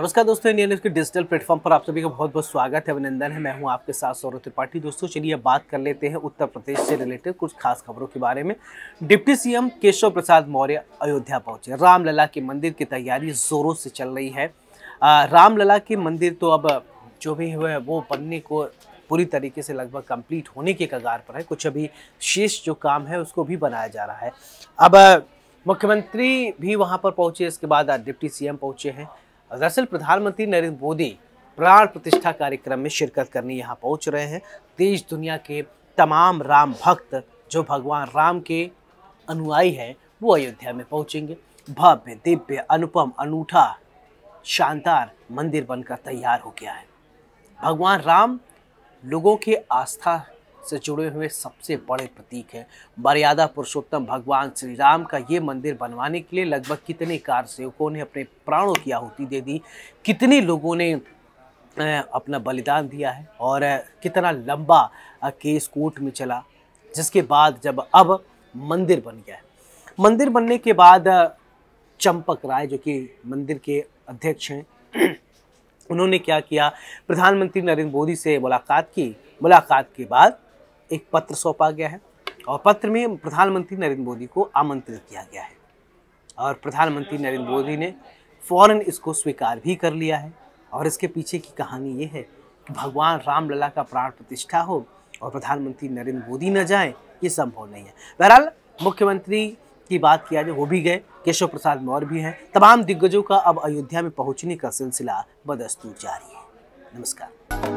नमस्कार दोस्तों India news के डिजिटल प्लेटफॉर्म पर आप सभी का बहुत बहुत स्वागत है अभिनंदन है मैं हूं आपके साथ सौरभ त्रिपाठी दोस्तों चलिए बात कर लेते हैं उत्तर प्रदेश से रिलेटेड कुछ खास खबरों के बारे में डिप्टी सीएम केशव प्रसाद मौर्य अयोध्या पहुंचे रामलला के मंदिर की तैयारी ज़ोरों से चल रही है रामलला के मंदिर तो अब जो भी हुए वो बनने को पूरी तरीके से लगभग कंप्लीट होने के कगार पर है कुछ अभी शेष जो काम है उसको भी बनाया जा रहा है अब मुख्यमंत्री भी वहाँ पर पहुँचे इसके बाद डिप्टी सीएम पहुँचे हैं दरअसल प्रधानमंत्री नरेंद्र मोदी प्राण प्रतिष्ठा कार्यक्रम में शिरकत करने यहाँ पहुँच रहे हैं देश दुनिया के तमाम राम भक्त जो भगवान राम के अनुयायी हैं वो अयोध्या में पहुँचेंगे भव्य दिव्य अनुपम अनूठा शानदार मंदिर बनकर तैयार हो गया है भगवान राम लोगों के आस्था से जुड़े हुए सबसे बड़े प्रतीक हैं मर्यादा पुरुषोत्तम भगवान श्री राम का ये मंदिर बनवाने के लिए लगभग कितने कार सेवकों ने अपने प्राणों की आहुति दे दी कितने लोगों ने अपना बलिदान दिया है और कितना लंबा केस कोर्ट में चला जिसके बाद जब अब मंदिर बन गया है मंदिर बनने के बाद चंपक राय जो कि मंदिर के अध्यक्ष हैं उन्होंने क्या किया प्रधानमंत्री नरेंद्र मोदी से मुलाकात की मुलाकात के बाद एक पत्र सौंपा गया है और पत्र में प्रधानमंत्री नरेंद्र मोदी को आमंत्रित किया गया है और प्रधानमंत्री नरेंद्र मोदी ने फ़ौरन इसको स्वीकार भी कर लिया है और इसके पीछे की कहानी ये है कि भगवान रामलला का प्राण प्रतिष्ठा हो और प्रधानमंत्री नरेंद्र मोदी न जाए ये संभव नहीं है बहरहाल मुख्यमंत्री की बात किया जाए वो भी गए केशव प्रसाद मौर्य भी हैं तमाम दिग्गजों का अब अयोध्या में पहुंचने का सिलसिला बदस्तूर जारी है नमस्कार